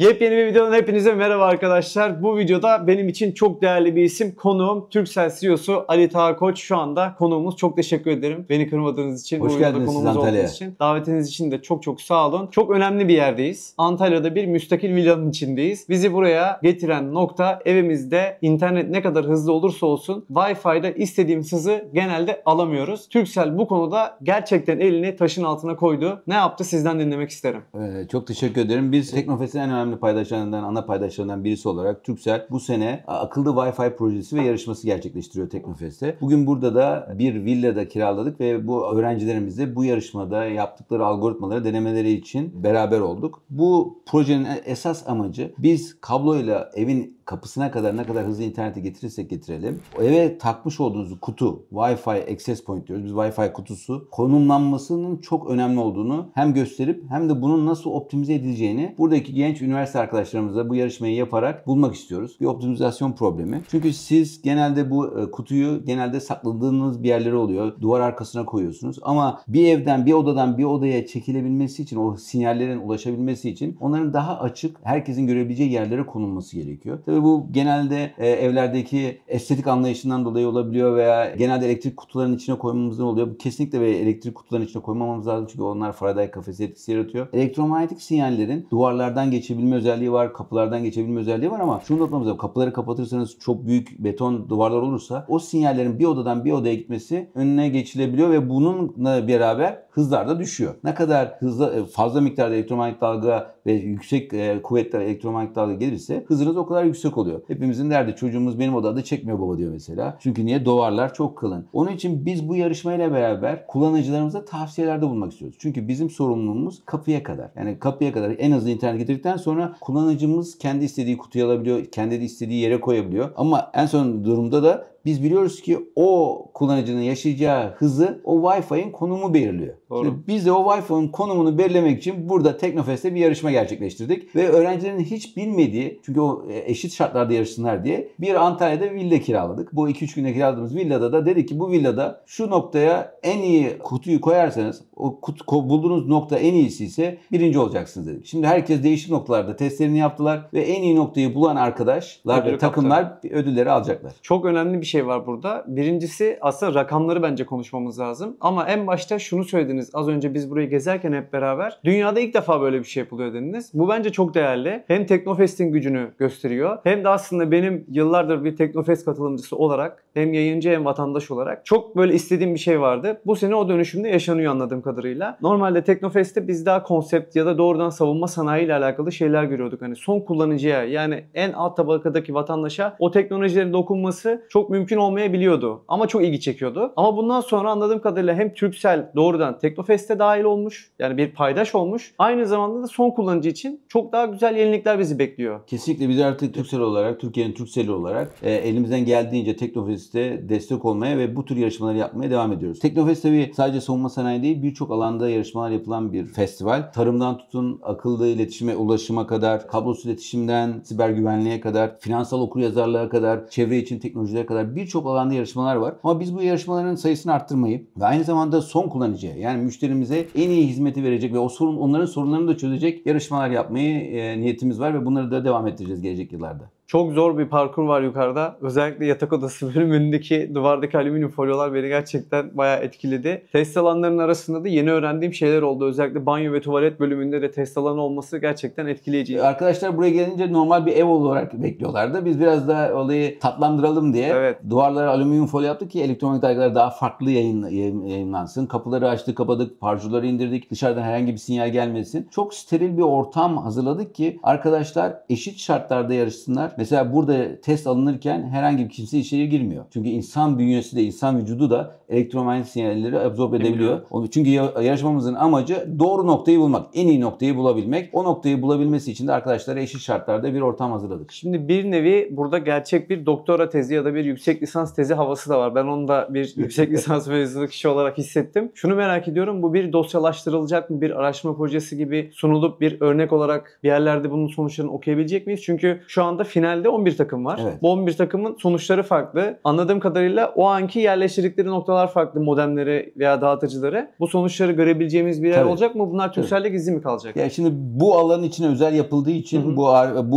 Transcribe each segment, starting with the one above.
Yepyeni bir videodan hepinize merhaba arkadaşlar. Bu videoda benim için çok değerli bir isim konuğum Türksel CEO'su Ali Taha Koç şu anda konuğumuz. Çok teşekkür ederim beni kırmadığınız için. Hoş geldiniz konuğumuz siz Antalya'ya. Için. Davetiniz için de çok çok sağ olun. Çok önemli bir yerdeyiz. Antalya'da bir müstakil villanın içindeyiz. Bizi buraya getiren nokta evimizde internet ne kadar hızlı olursa olsun Wi-Fi'de istediğim hızı genelde alamıyoruz. Türksel bu konuda gerçekten elini taşın altına koydu. Ne yaptı sizden dinlemek isterim. Ee, çok teşekkür ederim. Biz Teknofest'in en önemli önemli paydaşlarından, ana paydaşlarından birisi olarak Turkcell bu sene akıllı Wi-Fi projesi ve yarışması gerçekleştiriyor Teknofest'te. Bugün burada da bir villada kiraladık ve bu öğrencilerimizle bu yarışmada yaptıkları algoritmaları denemeleri için beraber olduk. Bu projenin e, esas amacı biz kabloyla evin kapısına kadar ne kadar hızlı interneti getirirsek getirelim. Eve takmış olduğunuz kutu, Wi-Fi access point diyoruz. Biz Wi-Fi kutusu konumlanmasının çok önemli olduğunu hem gösterip hem de bunun nasıl optimize edileceğini buradaki genç üniversite arkadaşlarımızla bu yarışmayı yaparak bulmak istiyoruz. Bir optimizasyon problemi. Çünkü siz genelde bu e, kutuyu genelde sakladığınız bir yerlere oluyor. Duvar arkasına koyuyorsunuz. Ama bir evden, bir odadan bir odaya çekilebilmesi için, o sinyallerin ulaşabilmesi için onların daha açık, herkesin görebileceği yerlere konulması gerekiyor. Tabii Tabii bu genelde e, evlerdeki estetik anlayışından dolayı olabiliyor veya genelde elektrik kutularının içine koymamızdan oluyor. Bu kesinlikle ve elektrik kutularının içine koymamamız lazım çünkü onlar Faraday kafesi etkisi yaratıyor. Elektromanyetik sinyallerin duvarlardan geçebilme özelliği var, kapılardan geçebilme özelliği var ama şunu unutmamız lazım. Kapıları kapatırsanız çok büyük beton duvarlar olursa o sinyallerin bir odadan bir odaya gitmesi önüne geçilebiliyor ve bununla beraber hızlar da düşüyor. Ne kadar hızlı e, fazla miktarda elektromanyetik dalga ve yüksek e, kuvvetler elektromanyetik dalga gelirse hızınız o kadar yüksek boşluk oluyor. Hepimizin derdi çocuğumuz benim odada çekmiyor baba diyor mesela. Çünkü niye? Dovarlar çok kalın. Onun için biz bu yarışmayla beraber kullanıcılarımıza tavsiyelerde bulmak istiyoruz. Çünkü bizim sorumluluğumuz kapıya kadar. Yani kapıya kadar en azı internet getirdikten sonra kullanıcımız kendi istediği kutuyu alabiliyor, kendi istediği yere koyabiliyor. Ama en son durumda da biz biliyoruz ki o kullanıcının yaşayacağı hızı o Wi-Fi'nin konumu belirliyor. Doğru. Şimdi biz de o Wi-Fi'nin konumunu belirlemek için burada Teknofest'te bir yarışma gerçekleştirdik. Ve öğrencilerin hiç bilmediği çünkü o e, eşit şartlarda yarışsınlar diye bir Antalya'da villa kiraladık. Bu 2-3 güne kiraladığımız villada da dedik ki bu villada şu noktaya en iyi kutuyu koyarsanız o kut, bulduğunuz nokta en iyisi ise birinci olacaksınız dedik. Şimdi herkes değişik noktalarda testlerini yaptılar ve en iyi noktayı bulan arkadaşlar ve takımlar kaptı. ödülleri alacaklar. Çok önemli bir şey var burada. Birincisi aslında rakamları bence konuşmamız lazım. Ama en başta şunu söylediniz. Az önce biz burayı gezerken hep beraber. Dünyada ilk defa böyle bir şey yapılıyor dediniz. Bu bence çok değerli. Hem Teknofest'in gücünü gösteriyor. Hem de aslında benim yıllardır bir Teknofest katılımcısı olarak hem yayıncı hem vatandaş olarak çok böyle istediğim bir şey vardı. Bu sene o dönüşümde yaşanıyor anladığım kadarıyla. Normalde Teknofest'te biz daha konsept ya da doğrudan savunma sanayi ile alakalı şeyler görüyorduk. Hani son kullanıcıya yani en alt tabakadaki vatandaşa o teknolojilerin dokunması çok mümkün mümkün olmayabiliyordu. Ama çok ilgi çekiyordu. Ama bundan sonra anladığım kadarıyla hem Türksel doğrudan Teknofest'e dahil olmuş. Yani bir paydaş olmuş. Aynı zamanda da son kullanıcı için çok daha güzel yenilikler bizi bekliyor. Kesinlikle biz artık Türksel olarak, Türkiye'nin Türksel'i olarak e, elimizden geldiğince Teknofest'e destek olmaya ve bu tür yarışmaları yapmaya devam ediyoruz. Teknofest tabii sadece savunma sanayi değil birçok alanda yarışmalar yapılan bir festival. Tarımdan tutun akıllı iletişime, ulaşıma kadar, kablosuz iletişimden siber güvenliğe kadar, finansal okuryazarlığa kadar, çevre için teknolojilere kadar olarak birçok alanda yarışmalar var. Ama biz bu yarışmaların sayısını arttırmayı ve aynı zamanda son kullanıcıya yani müşterimize en iyi hizmeti verecek ve o sorun, onların sorunlarını da çözecek yarışmalar yapmayı e, niyetimiz var ve bunları da devam ettireceğiz gelecek yıllarda. Çok zor bir parkur var yukarıda. Özellikle yatak odası bölümündeki duvardaki alüminyum folyolar beni gerçekten bayağı etkiledi. Test alanlarının arasında da yeni öğrendiğim şeyler oldu. Özellikle banyo ve tuvalet bölümünde de test alanı olması gerçekten etkileyici. E, arkadaşlar buraya gelince normal bir ev olarak bekliyorlardı. Biz biraz daha olayı tatlandıralım diye evet. duvarlara alüminyum folyo yaptık ki elektronik dergiler daha farklı yayın, yayınlansın. Kapıları açtık, kapadık, parjurları indirdik. Dışarıdan herhangi bir sinyal gelmesin. Çok steril bir ortam hazırladık ki arkadaşlar eşit şartlarda yarışsınlar Mesela burada test alınırken herhangi bir kimse içeri girmiyor. Çünkü insan bünyesi de insan vücudu da elektromanyetik sinyalleri absorbe edebiliyor. Onu çünkü yarışmamızın amacı doğru noktayı bulmak, en iyi noktayı bulabilmek. O noktayı bulabilmesi için de arkadaşlara eşit şartlarda bir ortam hazırladık. Şimdi bir nevi burada gerçek bir doktora tezi ya da bir yüksek lisans tezi havası da var. Ben onu da bir yüksek lisans mezunu kişi olarak hissettim. Şunu merak ediyorum. Bu bir dosyalaştırılacak mı? Bir araştırma projesi gibi sunulup bir örnek olarak bir yerlerde bunun sonuçlarını okuyabilecek miyiz? Çünkü şu anda final finalde 11 takım var. Evet. Bu 11 takımın sonuçları farklı. Anladığım kadarıyla o anki yerleştirdikleri noktalar farklı modemleri veya dağıtıcıları. Bu sonuçları görebileceğimiz bir yer Tabii. olacak mı? Bunlar Türkcell'de gizli mi kalacak? Ya şimdi bu alanın için özel yapıldığı için, Hı-hı. bu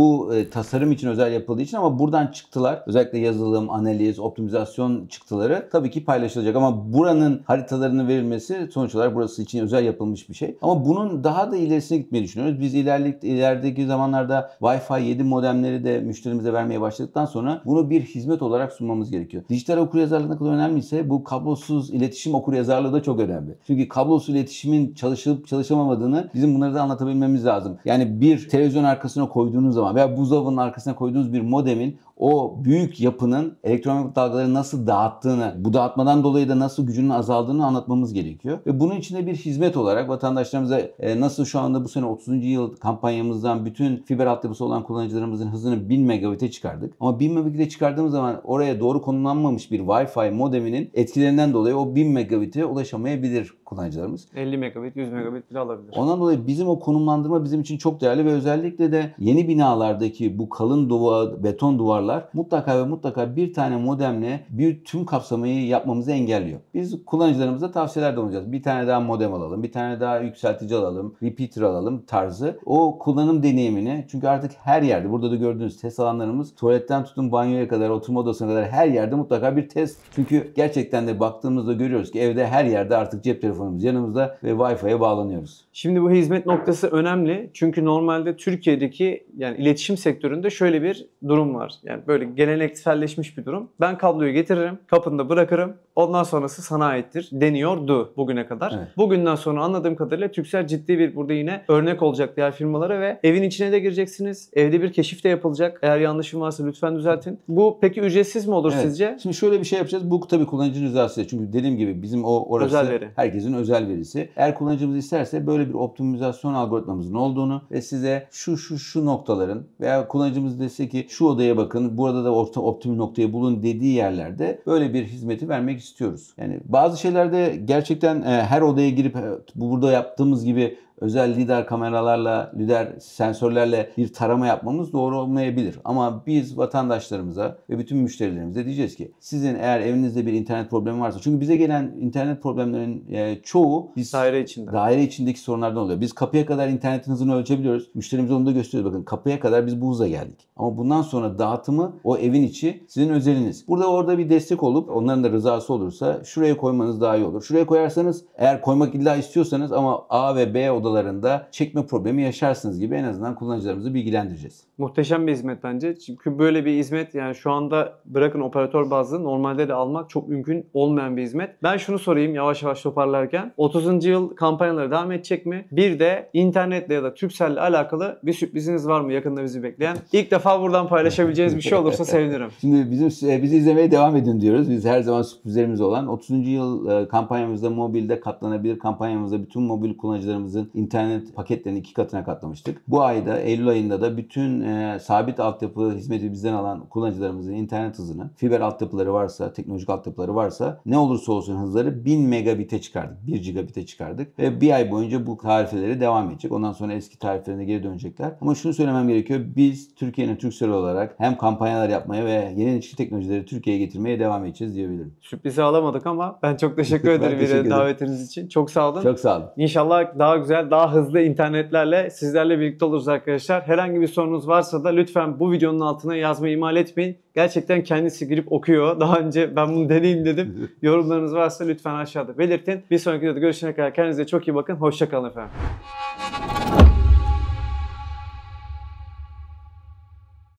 bu e, tasarım için özel yapıldığı için ama buradan çıktılar. Özellikle yazılım, analiz, optimizasyon çıktıları tabii ki paylaşılacak ama buranın haritalarının verilmesi sonuç olarak burası için özel yapılmış bir şey. Ama bunun daha da ilerisine gitmeyi düşünüyoruz. Biz ilerlik, ilerideki zamanlarda Wi-Fi 7 modemleri de müşteri müşterimize vermeye başladıktan sonra bunu bir hizmet olarak sunmamız gerekiyor. Dijital okuryazarlık ne kadar önemliyse bu kablosuz iletişim okuryazarlığı da çok önemli. Çünkü kablosuz iletişimin çalışıp çalışamamadığını bizim bunları da anlatabilmemiz lazım. Yani bir televizyon arkasına koyduğunuz zaman veya buzdolabının arkasına koyduğunuz bir modemin o büyük yapının elektromanyetik dalgaları nasıl dağıttığını, bu dağıtmadan dolayı da nasıl gücünün azaldığını anlatmamız gerekiyor. Ve bunun içinde bir hizmet olarak vatandaşlarımıza e, nasıl şu anda bu sene 30. yıl kampanyamızdan bütün fiber altyapısı olan kullanıcılarımızın hızını 1000 megabit'e çıkardık. Ama 1000 megabit'e çıkardığımız zaman oraya doğru konumlanmamış bir Wi-Fi modeminin etkilerinden dolayı o 1000 megabit'e ulaşamayabilir kullanıcılarımız. 50 megabit, 100 megabit bile alabilir. Ondan dolayı bizim o konumlandırma bizim için çok değerli ve özellikle de yeni binalardaki bu kalın duvar, beton duvarlar mutlaka ve mutlaka bir tane modemle bir tüm kapsamayı yapmamızı engelliyor. Biz kullanıcılarımıza tavsiyelerde bulunacağız. Bir tane daha modem alalım, bir tane daha yükseltici alalım, repeater alalım tarzı. O kullanım deneyimini çünkü artık her yerde burada da gördüğünüz test alanlarımız tuvaletten tutun banyoya kadar, oturma odasına kadar her yerde mutlaka bir test. Çünkü gerçekten de baktığımızda görüyoruz ki evde her yerde artık cep telefonu telefonumuz yanımızda ve Wi-Fi'ye bağlanıyoruz. Şimdi bu hizmet noktası önemli. Çünkü normalde Türkiye'deki yani iletişim sektöründe şöyle bir durum var. Yani böyle gelenekselleşmiş bir durum. Ben kabloyu getiririm, kapında bırakırım, Ondan sonrası sana aittir deniyordu bugüne kadar. Evet. Bugünden sonra anladığım kadarıyla Türksel ciddi bir burada yine örnek olacak diğer firmalara ve evin içine de gireceksiniz. Evde bir keşif de yapılacak. Eğer yanlışım varsa lütfen düzeltin. Bu peki ücretsiz mi olur evet. sizce? Şimdi şöyle bir şey yapacağız. Bu tabii kullanıcının rızası. Çünkü dediğim gibi bizim o orası özel veri. herkesin özel verisi. Eğer kullanıcımız isterse böyle bir optimizasyon algoritmamızın olduğunu ve size şu şu şu noktaların veya kullanıcımız dese ki şu odaya bakın burada da orta optimum noktayı bulun dediği yerlerde böyle bir hizmeti vermek istiyoruz. Yani bazı şeylerde gerçekten e, her odaya girip e, bu burada yaptığımız gibi özel lidar kameralarla, lidar sensörlerle bir tarama yapmamız doğru olmayabilir. Ama biz vatandaşlarımıza ve bütün müşterilerimize diyeceğiz ki sizin eğer evinizde bir internet problemi varsa çünkü bize gelen internet problemlerin e, çoğu biz daire içinde. Daire içindeki sorunlardan oluyor. Biz kapıya kadar internet hızını ölçebiliyoruz. müşterimiz onu da gösteriyor. Bakın kapıya kadar biz bu hıza geldik. Ama bundan sonra dağıtımı o evin içi sizin özeliniz. Burada orada bir destek olup onların da rızası olursa şuraya koymanız daha iyi olur. Şuraya koyarsanız eğer koymak illa istiyorsanız ama A ve B odalarında çekme problemi yaşarsınız gibi en azından kullanıcılarımızı bilgilendireceğiz. Muhteşem bir hizmet bence. Çünkü böyle bir hizmet yani şu anda bırakın operatör bazlı normalde de almak çok mümkün olmayan bir hizmet. Ben şunu sorayım yavaş yavaş toparlarken. 30. yıl kampanyaları devam edecek mi? Bir de internetle ya da Türkcell'le alakalı bir sürpriziniz var mı yakında bizi bekleyen? İlk defa buradan paylaşabileceğiniz bir şey olursa sevinirim. Şimdi bizim e, bizi izlemeye devam edin diyoruz. Biz her zaman sürprizlerimiz olan 30. yıl e, kampanyamızda mobilde katlanabilir kampanyamızda bütün mobil kullanıcılarımızın internet paketlerini iki katına katlamıştık. Bu ayda Eylül ayında da bütün e, sabit altyapı hizmeti bizden alan kullanıcılarımızın internet hızını fiber altyapıları varsa, teknolojik altyapıları varsa ne olursa olsun hızları 1000 megabite çıkardık. 1 gigabite çıkardık ve bir ay boyunca bu tarifeleri devam edecek. Ondan sonra eski tariflerine geri dönecekler. Ama şunu söylemem gerekiyor. Biz Türkiye'nin Türksel olarak hem kampanyalar yapmaya ve yeni nesil teknolojileri Türkiye'ye getirmeye devam edeceğiz diyebilirim. Sürprizi alamadık ama ben çok teşekkür ederim teşekkür ederim. davetiniz için. Çok sağ olun. Çok sağ olun. İnşallah daha güzel daha hızlı internetlerle sizlerle birlikte oluruz arkadaşlar. Herhangi bir sorunuz varsa da lütfen bu videonun altına yazmayı imal etmeyin. Gerçekten kendisi girip okuyor. Daha önce ben bunu deneyeyim dedim. Yorumlarınız varsa lütfen aşağıda belirtin. Bir sonraki videoda görüşene kadar kendinize çok iyi bakın. Hoşçakalın efendim.